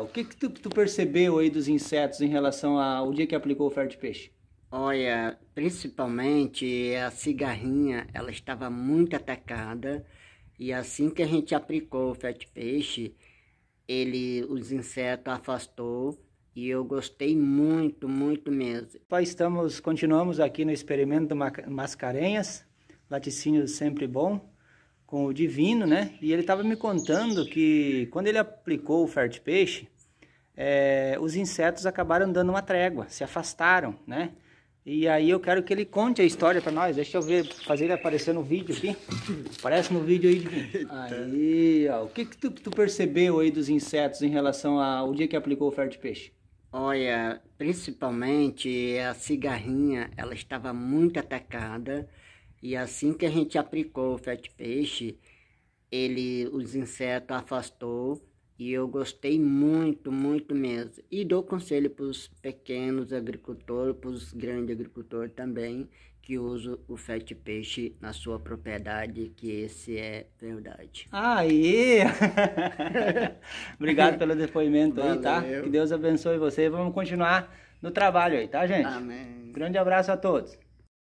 O que, que tu, tu, percebeu aí dos insetos em relação ao dia que aplicou o ferro de peixe? Olha, principalmente a cigarrinha, ela estava muito atacada e assim que a gente aplicou o fat de peixe, ele, os insetos afastou e eu gostei muito, muito mesmo. Nós estamos, continuamos aqui no experimento do Mascarenhas, laticínio sempre bom com o divino, né? E ele estava me contando que quando ele aplicou o fert peixe, é, os insetos acabaram dando uma trégua, se afastaram, né? E aí eu quero que ele conte a história para nós. Deixa eu ver, fazer ele aparecer no vídeo aqui. Aparece no vídeo aí. De... Aí, ó, o que que tu, tu, percebeu aí dos insetos em relação ao dia que aplicou o fert peixe? Olha, principalmente a cigarrinha, ela estava muito atacada e assim que a gente aplicou o Fat Peixe, ele os insetos afastou e eu gostei muito, muito mesmo. E dou conselho para os pequenos agricultores, para os grandes agricultores também, que usam o Fat Peixe na sua propriedade, que esse é verdade. Aí! Obrigado pelo depoimento Valeu. aí, tá? Que Deus abençoe você. Vamos continuar no trabalho aí, tá, gente? Amém. Grande abraço a todos.